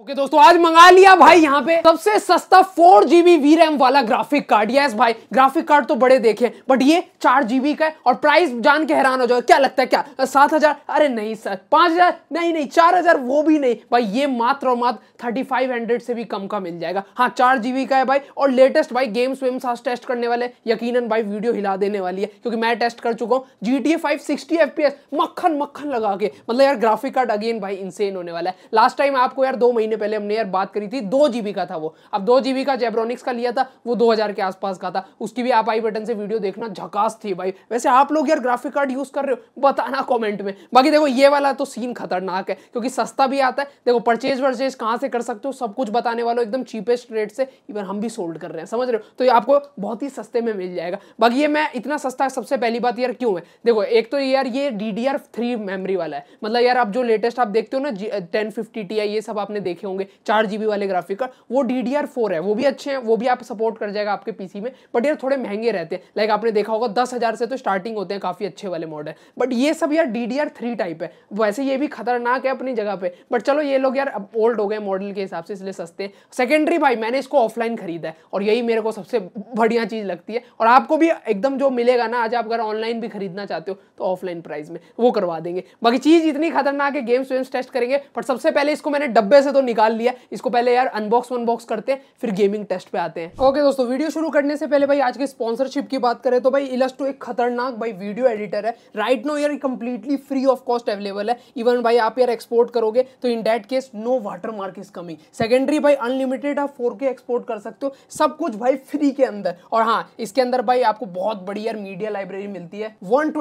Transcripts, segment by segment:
okay okay, दोस्तों आज मंगा लिया भाई यहाँ पे सबसे सस्ता फोर जीबी वी रैम वाला ग्राफिक कार्ड यस भाई ग्राफिक कार्ड तो बड़े देखे बट ये चार जीबी का है और प्राइस जान के हैरान हो जाओ क्या लगता है क्या सात हजार अरे नहीं सर पांच हजार नहीं नहीं चार हजार वो भी नहीं भाई ये मात्र और मात्र थर्टी फाइव हंड्रेड से भी कम का मिल जाएगा हाँ चार जीबी का है भाई और लेटेस्ट भाई गेम्स वेम्स आज टेस्ट करने वाले यकीन भाई वीडियो हिला देने वाली है क्योंकि मैं टेस्ट कर चुका हूँ G T five sixty F P S मक्खन मक्खन लगा के मतलब यार ग्राफिक कार्ड अगेन भाई इनसेन होने वाला है लास्ट टाइम आपको यार दो महीने महीने पहले हमने यार बात करी थी दो जीबी का था वो अब दो जीबी का जेब्रोनिक्स का लिया था वो दो हजार के आसपास का था उसकी भी आप आई बटन से वीडियो देखना झकास थी भाई वैसे आप लोग यार ग्राफिक कार्ड यूज कर रहे हो बताना कॉमेंट में बाकी देखो ये वाला तो सीन खतरनाक है क्योंकि सस्ता भी आता है देखो परचेज वर्चेज कहाँ से कर सकते हो सब कुछ बताने वालों एकदम चीपेस्ट रेट से इवन हम भी सोल्ड कर रहे हैं समझ रहे हो तो ये आपको बहुत ही सस्ते में मिल जाएगा बाकी ये मैं इतना सस्ता सबसे पहली बात यार क्यों है देखो एक तो यार ये डी मेमोरी वाला है मतलब यार आप जो लेटेस्ट आप देखते हो ना टेन फिफ्टी टी ये सब आपने देख देखे होंगे चार जीबी वाले ग्राफिक कार्ड वो डी है वो भी अच्छे हैं वो भी आप सपोर्ट कर जाएगा आपके पीसी में बट यार थोड़े महंगे रहते हैं लाइक आपने देखा होगा दस हज़ार से तो स्टार्टिंग होते हैं काफ़ी अच्छे वाले मॉडल बट ये सब यार डी थ्री टाइप है वैसे ये भी खतरनाक है अपनी जगह पे बट चलो ये लोग यार ओल्ड हो गए मॉडल के हिसाब से इसलिए सस्ते सेकेंडरी भाई मैंने इसको ऑफलाइन खरीदा है और यही मेरे को सबसे बढ़िया चीज़ लगती है और आपको भी एकदम जो मिलेगा ना आज आप अगर ऑनलाइन भी खरीदना चाहते हो तो ऑफलाइन प्राइस में वो करवा देंगे बाकी चीज़ इतनी खतरनाक है गेम्स वेम्स टेस्ट करेंगे पर सबसे पहले इसको मैंने डब्बे से तो निकाल लिया इसको पहले यार अनबॉक्स अनबॉक्स करते हैं फिर गेमिंग टेस्ट पे आते हैं ओके दोस्तों वीडियो शुरू करने से पहले भाई आज के स्पॉन्सरशिप की बात करें तो भाई इलस्टो एक खतरनाक भाई वीडियो एडिटर है राइट नो यार completely free of cost available है इवन भाई आप यार एक्सपोर्ट करोगे तो इन डेट केस नो वाटर मार्क इज कमिंग सेकेंडरी भाई अनलिमिटेड आप फोर एक्सपोर्ट कर सकते हो सब कुछ भाई फ्री के अंदर और हाँ इसके अंदर भाई आपको बहुत बड़ी यार मीडिया लाइब्रेरी मिलती है वन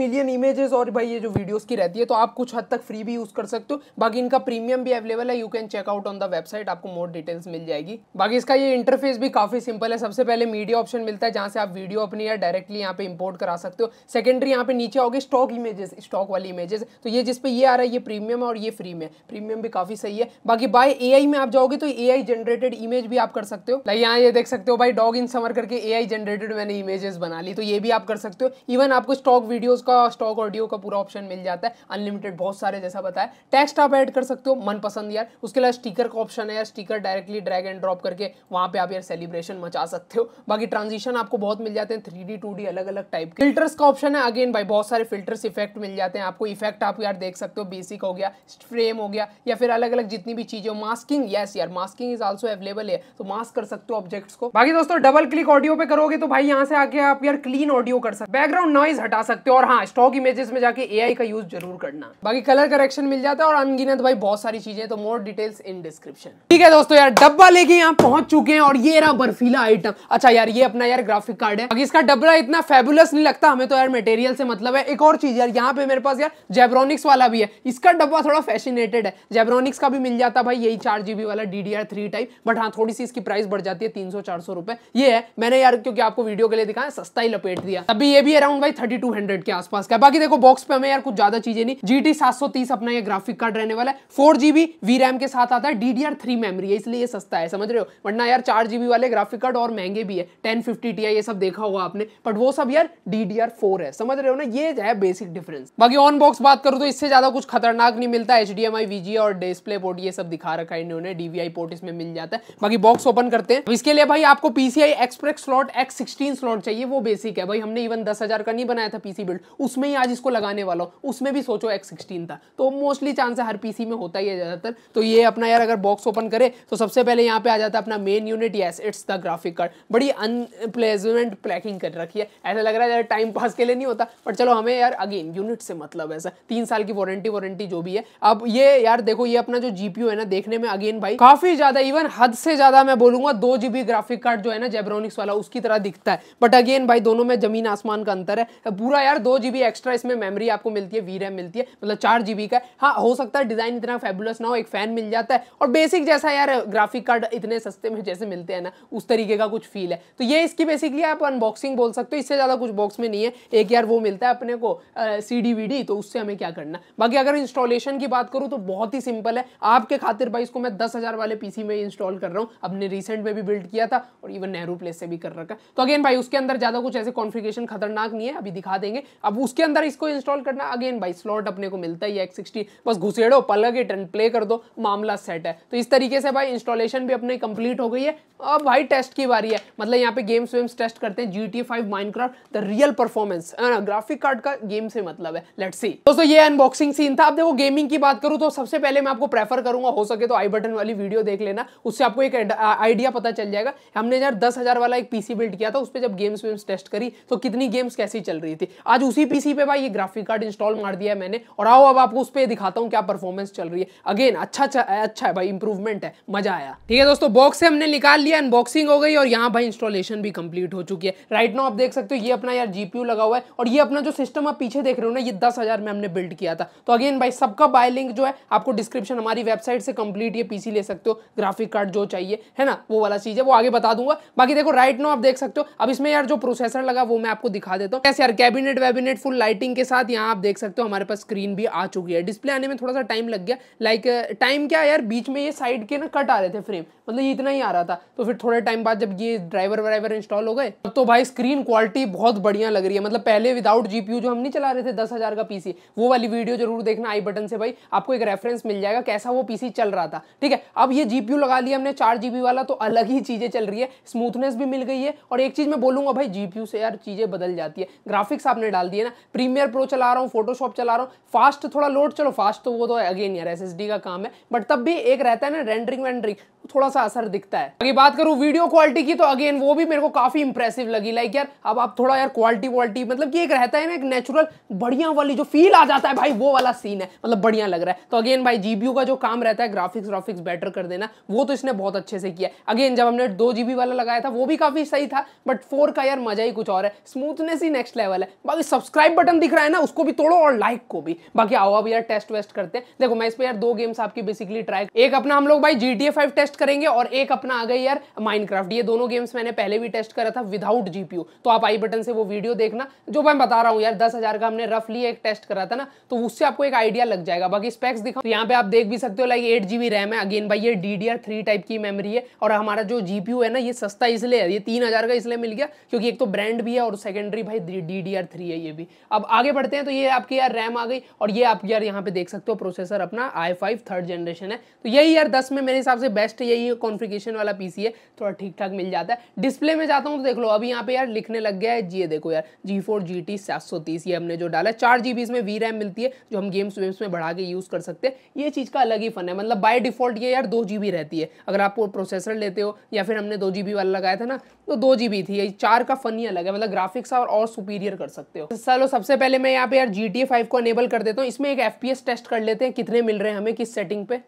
मिलियन इमेजेस और भाई ये जो वीडियोस की रहती है तो आप कुछ हद तक फ्री भी यूज कर सकते हो बाकी इनका प्रीमियम भी अवेलेबल है you can can check out on the website आपको मोर डिटेल्स मिल जाएगी बाकी इसका ये इंटरफेस भी काफी सिंपल है सबसे पहले मीडिया ऑप्शन मिलता है जहां से आप वीडियो अपनी या डायरेक्टली यहाँ पे इंपोर्ट करा सकते हो सेकेंडरी यहाँ पे नीचे आओगे स्टॉक इमेजेस स्टॉक वाली इमेजेस तो ये जिस पे ये आ रहा है ये प्रीमियम है और ये फ्री में प्रीमियम भी काफी सही है बाकी बाय ए में आप जाओगे तो ए जनरेटेड इमेज भी आप कर सकते हो लाइक यहाँ ये देख सकते हो भाई डॉग इन समर करके ए जनरेटेड मैंने इमेजेस बना ली तो ये भी आप कर सकते हो इवन आपको स्टॉक वीडियोज का स्टॉक ऑडियो का पूरा ऑप्शन मिल जाता है अनलिमिटेड बहुत सारे जैसा बताया टेक्स्ट आप ऐड कर सकते हो मनपसंद यार उसके इसके अलावा स्टिकर का ऑप्शन है sticker directly drag and drop करके वहां पे आप यार सेलिब्रेशन मचा सकते हो बाकी ट्रांजिशन आपको बहुत मिल जाते हैं थ्री डी टू डी अलग अलग टाइप के फिल्टर्स का ऑप्शन है अगेन भाई बहुत सारे फिल्टर्स इफेक्ट मिल जाते हैं आपको इफेक्ट आप यार देख सकते हो बेसिक हो गया फ्रेम हो गया या फिर अलग अलग जितनी भी चीजें मास्किंग येस यार मास्किंग इज ऑल्सो अवेलेबल है तो मास्क कर सकते हो ऑब्जेक्ट्स को बाकी दोस्तों डबल क्लिक ऑडियो पे करोगे तो भाई यहाँ से आके आप यार क्लीन ऑडियो कर सकते बैकग्राउंड नॉइज हटा सकते हो और हाँ स्टॉक इमेजेस में जाके ए का यूज जरूर करना बाकी कलर करेक्शन मिल जाता है और अनगिनत भाई बहुत सारी चीजें तो मोर डिटेल्स इन डिस्क्रिप्शन ठीक है दोस्तों यार डब्बा लेके यहाँ पहुंच चुके हैं और ये रहा बर्फीला आइटम अच्छा यार ये अपना यार ग्राफिक कार्ड है इसका डब्बा इतना फेबुलस नहीं लगता हमें तो यार मटेरियल से मतलब है एक और चीज यार यहाँ पे मेरे पास यार जेब्रोनिक्स वाला भी है इसका डब्बा थोड़ा फैशनेटेड है जेब्रोनिक्स का भी मिल जाता भाई यही चार जीबी वाला D D R three type but हाँ थोड़ी सी इसकी प्राइस बढ़ जाती है तीन सौ चार सौ रुपए ये है मैंने यार क्योंकि आपको वीडियो के लिए दिखाया सस्ता ही लपेट दिया अभी ये भी अराउंड भाई थर्टी टू हंड्रेड के आसपास का बाकी देखो बॉक्स पे हमें यार कुछ ज्यादा चीजें नहीं जी टी सात सौ तीस अपना ये ग्राफिक कार्ड रहने वाला है फोर जीबी वी रैम के के साथ आता है डी थ्री मेमरी है इसलिए ये सस्ता है समझ रहे हो वरना यार चार जी वाले ग्राफिक कार्ड और महंगे भी है टेन फिफ्टी टी ये सब देखा होगा आपने बट वो सब यार डी डी आर फोर है समझ रहे हो ना ये है बेसिक डिफरेंस बाकी ऑन बॉक्स बात करूँ तो इससे ज्यादा कुछ खतरनाक नहीं मिलता H D M I V G और डिस्प्ले पोर्ट ये सब दिखा रखा है इन्होंने डीवीआई पोर्ट इसमें मिल जाता है बाकी बॉक्स ओपन करते हैं इसके लिए भाई आपको PCI express slot X sixteen slot चाहिए वो बेसिक है भाई हमने इवन दस हजार का नहीं बनाया था पीसी बिल्ड उसमें ही आज इसको लगाने वाला हूँ उसमें भी सोचो एक्स सिक्सटीन था तो मोस्टली चांस है हर पीसी में होता ही है ज्यादातर तो ये ये अपना यार अगर बॉक्स ओपन करे तो सबसे पहले यहाँ पे आ जाता है अपना main unit yes it's the graphic card बड़ी अनप्लेजमेंट पैकिंग कर रखी है ऐसा लग रहा है यार टाइम पास के लिए नहीं होता बट चलो हमें यार अगेन यूनिट से मतलब ऐसा तीन साल की वारंटी वारंटी जो भी है अब ये यार देखो ये अपना जो जीपीयू है ना देखने में अगेन भाई काफी ज्यादा इवन हद से ज्यादा मैं बोलूंगा दो ग्राफिक कार्ड जो है ना जेब्रोनिक्स वाला उसकी तरह दिखता है बट अगेन भाई दोनों में जमीन आसमान का अंतर है पूरा यार दो एक्स्ट्रा इसमें मेमरी आपको मिलती है वी रैम मिलती है मतलब चार का हाँ हो सकता है डिजाइन इतना फेबुलस ना हो एक फैन मिल मिल जाता है और बेसिक जैसा यार ग्राफिक कार्ड इतने सस्ते में जैसे मिलते हैं ना उस तरीके का कुछ फील है तो ये इसकी बेसिकली आप अनबॉक्सिंग बोल सकते हो इससे ज़्यादा कुछ बॉक्स में नहीं है एक यार वो मिलता है अपने को सी डी वी डी तो उससे हमें क्या करना बाकी अगर इंस्टॉलेशन की बात करूँ तो बहुत ही सिंपल है आपके खातिर भाई इसको मैं दस हज़ार वाले पीसी में इंस्टॉल कर रहा हूँ अपने रिसेंट में भी बिल्ड किया था और इवन नेहरू प्लेस से भी कर रखा तो अगेन भाई उसके अंदर ज़्यादा कुछ ऐसे कॉन्फिगेशन खतरनाक नहीं है अभी दिखा देंगे अब उसके अंदर इसको इंस्टॉल करना अगेन भाई स्लॉट अपने को मिलता ही है एक्स बस घुसेड़ो पलग इट एंड प्ले कर दो माँ मामला सेट है तो इस तरीके से भाई इंस्टॉलेशन भी अपने कंप्लीट हो गई है अब भाई टेस्ट की बारी है मतलब यहाँ पे गेम्स वेम्स टेस्ट करते हैं G T five Minecraft the real performance graphic card का गेम से मतलब है लेट्स सी दोस्तों ये अनबॉक्सिंग सीन था आप देखो गेमिंग की बात करूँ तो सबसे पहले मैं आपको प्रेफर करूंगा हो सके तो आई बटन वाली वीडियो देख लेना उससे आपको एक आइडिया पता चल जाएगा हमने यार दस हजार वाला एक पीसी बिल्ड किया था उस पर जब गेम्स वेम्स टेस्ट करी तो कितनी गेम्स कैसी चल रही थी आज उसी पीसी पे भाई ये ग्राफिक कार्ड इंस्टॉल मार दिया है मैंने और आओ अब आपको उस पर दिखाता हूँ क्या परफॉर्मेंस चल रही है अगेन अच्छा है अच्छा है भाई इंप्रूवमेंट है मजा आया ठीक है दोस्तों बॉक्स से हमने निकाल लिया अनबॉक्सिंग हो गई और यहाँ भाई इंस्टॉलेशन भी कंप्लीट हो चुकी है राइट नाउ आप देख सकते हो ये अपना यार जीपीयू लगा हुआ है और ये अपना जो सिस्टम आप पीछे देख रहे हो ना ये दस हजार में हमने बिल्ड किया था तो अगेन भाई सबका बाय लिंक जो है आपको डिस्क्रिप्शन हमारी वेबसाइट से कंप्लीट ये पीसी ले सकते हो ग्राफिक कार्ड जो चाहिए है ना वो वाला चीज है वो आगे बता दूंगा बाकी देखो राइट नाउ आप देख सकते हो अब इसमें यार जो प्रोसेसर लगा वो मैं आपको दिखा देता हूँ कैसे यार कैबिनेट वेबिनेट फुल लाइटिंग के साथ यहाँ आप देख सकते हो हमारे पास स्क्रीन भी आ चुकी है डिस्प्ले आने में थोड़ा सा टाइम लग गया लाइक टाइम क्या यार बीच में ये साइड के ना कट आ रहे थे फ्रेम मतलब ये इतना ही आ रहा था तो फिर थोड़े टाइम बाद जब ये ड्राइवर वाइवर इंस्टॉल हो गए अब तो भाई स्क्रीन क्वालिटी बहुत बढ़िया लग रही है मतलब पहले विदाउट जीपीयू जो हम नहीं चला रहे थे दस हजार का पीसी वो वाली वीडियो जरूर देखना आई बटन से भाई आपको एक रेफरेंस मिल जाएगा कैसा वो पीसी चल रहा था ठीक है अब ये जीपीयू लगा लिया हमने चार जीबी वाला तो अलग ही चीजें चल रही है स्मूथनेस भी मिल गई है और एक चीज मैं बोलूंगा भाई जीपीयू से यार चीजें बदल जाती है ग्राफिक्स आपने डाल दिए ना प्रीमियर प्रो चला रहा हूँ फोटोशॉप चला रहा हूँ फास्ट थोड़ा लोड चलो फास्ट तो वो तो अगेन यार एस का काम है बट तब भी एक रहता है ना रेंडरिंग वेंडरिंग थोड़ा सा असर दिखता है अगर बात करूं वीडियो क्वालिटी की तो अगेन वो भी मेरे को काफी इंप्रेसिव लगी लाइक यार अब आप थोड़ा यार क्वालिटी वालिटी मतलब कि एक रहता है ना एक नेचुरल बढ़िया वाली जो फील आ जाता है भाई वो वाला सीन है मतलब बढ़िया लग रहा है तो अगेन भाई जीबीयू का जो काम रहता है ग्राफिक्स व्राफिक्स बेटर कर देना वो तो इसने बहुत अच्छे से किया अगेन जब हमने दो वाला लगाया था वो भी काफी सही था बट फोर का यार मजा ही कुछ और है स्मूथनेस ही नेक्स्ट लेवल है बाकी सब्सक्राइब बटन दिख रहा है ना उसको भी तोड़ो और लाइक को भी बाकी आओ अब यार टेस्ट वेस्ट करते हैं देखो मैं इस पर यार दो गेम्स आपकी बेसिकली ट्राई एक अपना हम लोग भाई जी टेस्ट टेस्ट करेंगे और एक अपना आ गई यार माइनक्राफ्ट ये दोनों गेम्स मैंने पहले भी टेस्ट करा था विदाउट जीपीयू तो आप आई बटन से वो वीडियो देखना जो मैं बता रहा हूँ यार दस हजार का हमने रफली एक टेस्ट करा था ना तो उससे आपको एक आइडिया लग जाएगा बाकी स्पेक्स दिखा तो यहाँ पे आप देख भी सकते हो लाइक एट जीबी रैम है अगेन भाई ये डी थ्री टाइप की मेमरी है और हमारा जो जीपीयू है ना ये सस्ता इसलिए है ये तीन का इसलिए मिल गया क्योंकि एक तो ब्रांड भी है और सेकेंडरी भाई डी है ये भी अब आगे बढ़ते हैं तो ये आपकी यार रैम आ गई और ये आप यार यहाँ पे देख सकते हो प्रोसेसर अपना आई थर्ड जनरेशन है तो यही यार दस में मेरे हिसाब से बेस्ट यही कॉन्फ़िगरेशन वाला पीसी है थोड़ा ठीक ठाक मिल जाता है डिस्प्ले में जाता हूँ तो देख लो अभी यहाँ पे यार लिखने लग गया है जी ये देखो यार जी फोर जी टी सात ये हमने जो डाला है चार जी इसमें वी रैम मिलती है जो हम गेम्स वेम्स में बढ़ा के यूज़ कर सकते हैं ये चीज़ का अलग ही फन है मतलब बाई डिफ़ॉल्ट ये यार दो रहती है अगर आप प्रोसेसर लेते हो या फिर हमने दो वाला लगाया था ना तो दो थी ये चार का फन ही अलग है मतलब ग्राफिक्स और, और सुपीरियर कर सकते हो चलो सबसे पहले मैं यहाँ पे यार जी टी को अनेबल कर देता हूँ इसमें एक एफ टेस्ट कर लेते हैं कितने मिल रहे हैं हमें किस सेटिंग पे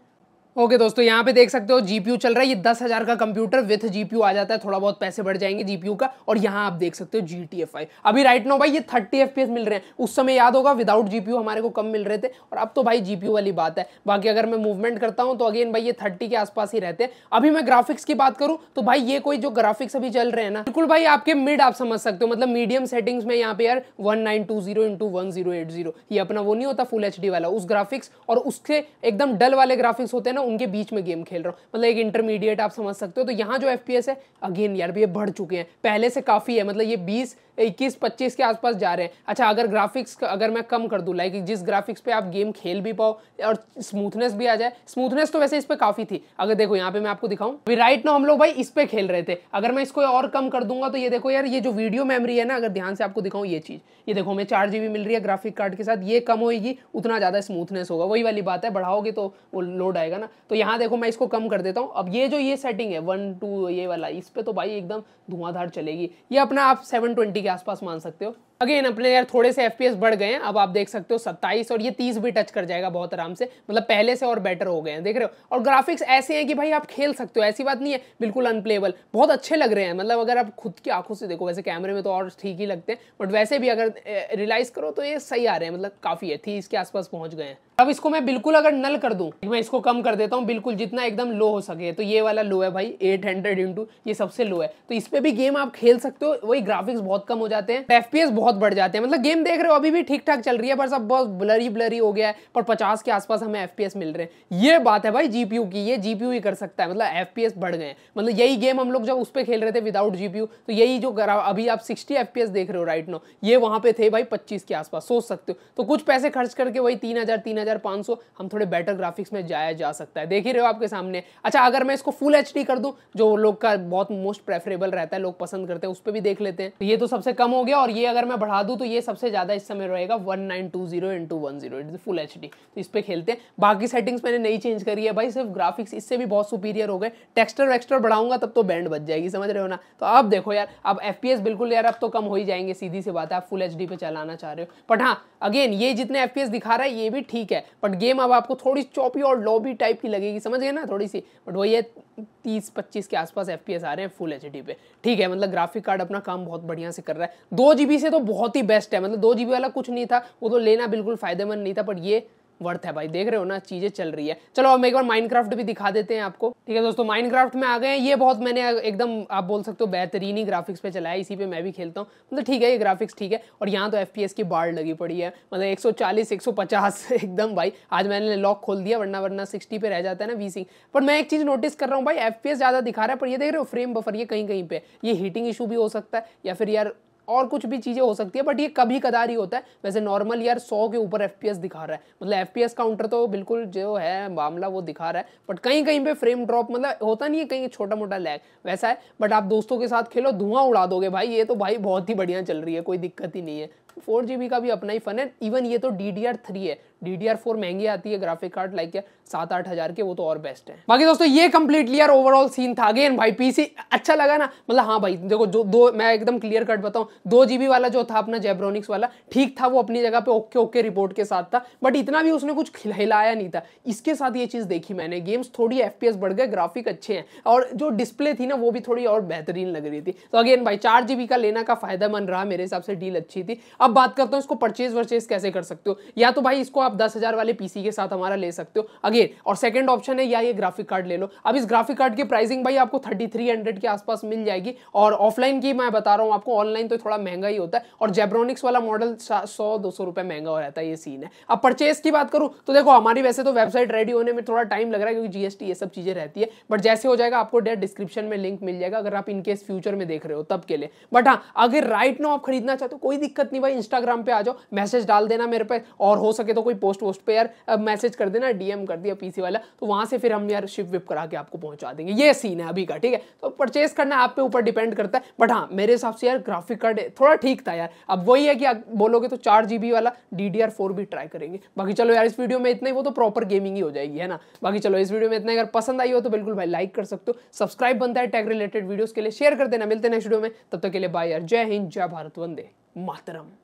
ओके okay, दोस्तों यहाँ पे देख सकते हो जीपीयू चल रहा है ये दस हजार का कंप्यूटर विथ जीपीयू आ जाता है थोड़ा बहुत पैसे बढ़ जाएंगे जीपीयू का और यहाँ आप देख सकते हो जी टी एफ आई अभी राइट नो भाई ये थर्टी एफ मिल रहे हैं उस समय याद होगा विदाउट जीपीयू हमारे को कम मिल रहे थे और अब तो भाई जीपीयू वाली बात है बाकी अगर मैं मूवमेंट करता हूँ तो अगेन भाई ये थर्टी के आसपास ही रहते हैं अभी मैं ग्राफिक्स की बात करूँ तो भाई ये कोई जो ग्राफिक्स अभी चल रहे हैं ना बिल्कुल भाई आपके मिड आप समझ सकते हो मतलब मीडियम सेटिंग्स में यहाँ पे यार one nine two zero one zero eight zero ये अपना वो नहीं होता फुल एच डी वाला उस ग्राफिक्स और उसके एकदम डल वाले ग्राफिक्स होते हैं ना उनके बीच में गेम खेल रहा हूँ मतलब एक इंटरमीडिएट आप समझ सकते हो तो यहाँ जो एफ है अगेन यार भी ये बढ़ चुके हैं पहले से काफ़ी है मतलब ये बीस इक्कीस पच्चीस के आसपास जा रहे हैं अच्छा अगर ग्राफिक्स अगर मैं कम कर दूँ लाइक जिस ग्राफिक्स पे आप गेम खेल भी पाओ और स्मूथनेस भी आ जाए स्मूथनेस तो वैसे इस पर काफ़ी थी अगर देखो यहाँ पे मैं आपको दिखाऊँ अभी राइट नो हम लोग भाई इस पर खेल रहे थे अगर मैं इसको और कम कर दूंगा तो ये देखो यार ये जो वीडियो मेमरी है ना अगर ध्यान से आपको दिखाऊँ ये चीज़ ये देखो हमें चार जी मिल रही है ग्राफिक कार्ड के साथ ये कम होगी उतना ज़्यादा स्मूथनेस होगा वही वाली बात है बढ़ाओगे तो वो लोड आएगा ना तो यहाँ देखो मैं इसको कम कर देता हूँ अब ये जो ये सेटिंग है वन टू ये वाला इस पर तो भाई एकदम धुआंधार चलेगी ये अपना आप सेवन ट्वेंटी के आसपास मान सकते हो अगेन अपने यार थोड़े से एफ बढ़ गए हैं अब आप देख सकते हो 27 और ये 30 भी टच कर जाएगा बहुत आराम से मतलब पहले से और बेटर हो गए हैं देख रहे हो और ग्राफिक्स ऐसे हैं कि भाई आप खेल सकते हो ऐसी बात नहीं है बिल्कुल अनप्लेबल बहुत अच्छे लग रहे हैं मतलब अगर आप खुद की आंखों से देखो वैसे कैमरे में तो और ठीक ही लगते हैं बट वैसे भी अगर रियलाइज़ करो तो ये सही आ रहे हैं मतलब काफ़ी है थी इसके आसपास पहुँच गए हैं अब इसको मैं बिल्कुल अगर नल कर दूं मैं इसको कम कर देता हूँ बिल्कुल जितना एकदम लो हो सके तो ये वाला लो है भाई 800 हंड्रेड इंटू ये सबसे लो है तो इस पे भी गेम आप खेल सकते हो वही ग्राफिक्स बहुत कम हो जाते हैं एफ बहुत बढ़ जाते हैं मतलब गेम देख रहे हो अभी भी ठीक ठाक चल रही है पर सब बहुत ब्लरी ब्लरी हो गया है पर पचास के आसपास हमें एफ मिल रहे हैं ये बात है भाई जीपीयू की ये जीपीयू ही कर सकता है मतलब एफ बढ़ गए मतलब यही गेम हम लोग जब उस पर खेल रहे थे विदाउट जीपीयू तो यही जो अभी आप सिक्सटी एफ देख रहे हो राइट नो ये वहां पे थे भाई पच्चीस के आसपास सोच सकते हो तो कुछ पैसे खर्च करके वही तीन हजार 3500 हम थोड़े बेटर ग्राफिक्स में जाया जा सकता है देख ही रहे हो आपके सामने अच्छा अगर मैं इसको फुल एच कर दूँ जो लोग का बहुत मोस्ट प्रेफरेबल रहता है लोग पसंद करते हैं उस पर भी देख लेते हैं ये तो सबसे कम हो गया और ये अगर मैं बढ़ा दूँ तो ये सबसे ज़्यादा इस समय रहेगा one nine two zero into one zero full H तो इस पर खेलते हैं बाकी सेटिंग्स मैंने नहीं चेंज करी है भाई सिर्फ ग्राफिक्स इससे भी बहुत सुपीरियर हो गए टेक्स्टर वेक्स्टर बढ़ाऊंगा तब तो बैंड बच जाएगी समझ रहे हो ना तो अब देखो यार अब एफ बिल्कुल यार अब तो कम हो ही जाएंगे सीधी सी बात है आप फुल एच पे चलाना चाह रहे हो बट हाँ अगेन ये जितने एफ दिखा रहा है ये भी ठीक है है बट गेम अब आपको थोड़ी चौपी और लॉबी टाइप की लगेगी समझ गए ना थोड़ी सी बट वही है तीस पच्चीस के आसपास एफ आ रहे हैं फुल एच पे ठीक है मतलब ग्राफिक कार्ड अपना काम बहुत बढ़िया से कर रहा है दो से तो बहुत ही बेस्ट है मतलब दो वाला कुछ नहीं था वो तो लेना बिल्कुल फायदेमंद नहीं था बट ये वर्थ है भाई देख रहे हो ना चीज़ें चल रही है चलो हम एक बार माइनक्राफ्ट भी दिखा देते हैं आपको ठीक है दोस्तों माइनक्राफ्ट में आ गए हैं ये बहुत मैंने एकदम आप बोल सकते हो बेहतरीन ही ग्राफिक्स पे चलाया इसी पे मैं भी खेलता हूँ मतलब ठीक है ये ग्राफिक्स ठीक है और यहाँ तो एफ की बाढ़ लगी पड़ी है मतलब एक सौ एकदम भाई आज मैंने लॉक खोल दिया वरना वरना सिक्सटी पे रह जाता है ना वी पर मैं एक चीज़ नोटिस कर रहा हूँ भाई एफ ज़्यादा दिखा रहा है पर ये देख रहे हो फ्रेम बफर ये कहीं कहीं पे ये हीटिंग इशू भी हो सकता है या फिर यार और कुछ भी चीज़ें हो सकती है बट ये कभी कदार ही होता है वैसे नॉर्मल यार सौ के ऊपर एफ दिखा रहा है मतलब एफ काउंटर तो बिल्कुल जो है मामला वो दिखा रहा है बट कहीं कहीं पर फ्रेम ड्रॉप मतलब होता नहीं है कहीं छोटा मोटा लैग वैसा है बट आप दोस्तों के साथ खेलो धुआं उड़ा दोगे भाई ये तो भाई बहुत ही बढ़िया चल रही है कोई दिक्कत ही नहीं है फोर जी का भी अपना ही फन है इवन ये तो डी डी आर थ्री है डी डी आर फोर महंगी आती है ग्राफिक कार्ड लाइक क्या सात आठ हज़ार के वो तो और बेस्ट है बाकी दोस्तों ये कम्प्लीटली यार ओवरऑल सीन था अगेन भाई पीसी अच्छा लगा ना मतलब हाँ भाई देखो जो दो मैं एकदम क्लियर कट बताऊँ दो जीबी वाला जो था अपना जेब्रोनिक्स वाला ठीक था वो अपनी जगह पे ओके ओके रिपोर्ट के साथ था बट इतना भी उसने कुछ हिलाया नहीं था इसके साथ ये चीज़ देखी मैंने गेम्स थोड़ी एफ बढ़ गए ग्राफिक अच्छे हैं और जो डिस्प्ले थी ना वो भी थोड़ी और बेहतरीन लग रही थी तो अगेन भाई चार का लेना का फायदेमंद रहा मेरे हिसाब से डील अच्छी थी अब अब बात करता हूं इसको परचेज वर्चेज कैसे कर सकते हो या तो भाई इसको आप दस हजार वाले पीसी के साथ हमारा ले सकते हो अगेन और सेकंड ऑप्शन है या ये ग्राफिक कार्ड ले लो अब इस ग्राफिक कार्ड की प्राइसिंग भाई आपको थर्टी थ्री हंड्रेड के आसपास मिल जाएगी और ऑफलाइन की मैं बता रहा हूं आपको ऑनलाइन तो थोड़ा महंगा ही होता है और जेब्रोनिक्स वाला मॉडल सौ दो सौ रुपए महंगा हो रहता है ये सीन है अब परचेज की बात करूं तो देखो हमारी वैसे तो वेबसाइट रेडी होने में थोड़ा टाइम लग रहा है क्योंकि जीएसटी ये सब चीज़ें रहती है बट जैसे हो जाएगा आपको डेट डिस्क्रिप्शन में लिंक मिल जाएगा अगर आप इनकेस फ्यूचर में देख रहे हो तब के लिए बट हाँ अगर राइट नो आप खरीदना चाहते हो कोई दिक्कत नहीं भाई इंस्टाग्राम पे आ जाओ मैसेज डाल देना मेरे पे और हो सके तो कोई पोस्ट वोस्ट पे यार मैसेज कर देना डीएम कर दिया पीसी वाला तो वहां से फिर हम यार शिप विप करा के आपको पहुंचा देंगे ये सीन है अभी का ठीक है तो परचेज करना आप पे ऊपर डिपेंड करता है बट हाँ मेरे हिसाब से यार ग्राफिक कार्ड थोड़ा ठीक था यार अब वही है कि आप बोलोगे तो चार जी वाला डी डी भी ट्राई करेंगे बाकी चलो यार इस वीडियो में इतना ही वो तो प्रॉपर गेमिंग ही हो जाएगी है ना बाकी चलो इस वीडियो में इतना अगर पसंद आई हो तो बिल्कुल भाई लाइक कर सकते हो सब्सक्राइब बनता है टैग रिलेटेड वीडियोस के लिए शेयर कर देना मिलते हैं नेक्स्ट वीडियो में तब तक के लिए बाय यार जय हिंद जय भारत वंदे मातरम